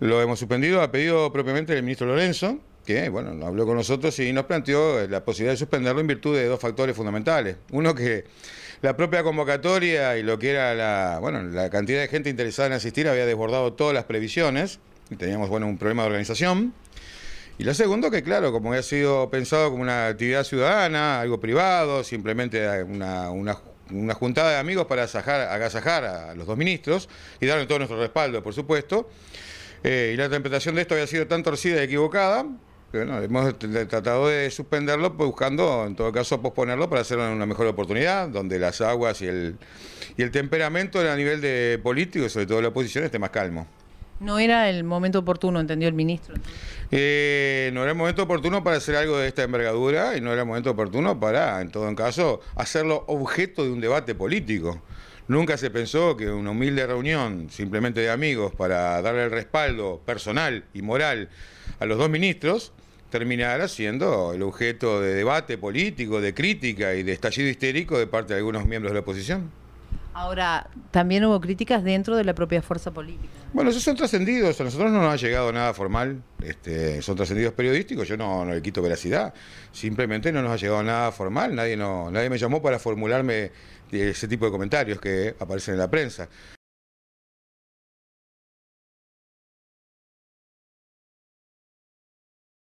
Lo hemos suspendido ha pedido propiamente el ministro Lorenzo, que bueno, habló con nosotros y nos planteó eh, la posibilidad de suspenderlo en virtud de dos factores fundamentales. Uno que la propia convocatoria y lo que era la, bueno, la cantidad de gente interesada en asistir había desbordado todas las previsiones y teníamos bueno, un problema de organización. Y lo segundo que claro, como había sido pensado como una actividad ciudadana, algo privado, simplemente una, una juntada de amigos para agasajar a los dos ministros y darle todo nuestro respaldo, por supuesto. Eh, y la interpretación de esto había sido tan torcida y equivocada que bueno, hemos tratado de suspenderlo pues, buscando, en todo caso, posponerlo para hacer una mejor oportunidad, donde las aguas y el, y el temperamento a nivel de político, sobre todo de la oposición, esté más calmo. No era el momento oportuno, entendió el ministro. Eh, no era el momento oportuno para hacer algo de esta envergadura y no era el momento oportuno para, en todo caso, hacerlo objeto de un debate político. Nunca se pensó que una humilde reunión simplemente de amigos para darle el respaldo personal y moral a los dos ministros terminara siendo el objeto de debate político, de crítica y de estallido histérico de parte de algunos miembros de la oposición. Ahora, también hubo críticas dentro de la propia fuerza política. Bueno, esos son trascendidos, a nosotros no nos ha llegado nada formal, este, son trascendidos periodísticos, yo no, no, le quito veracidad, simplemente no nos ha llegado nada formal, nadie, no, nadie me llamó para formularme eh, ese tipo de comentarios que aparecen en la prensa.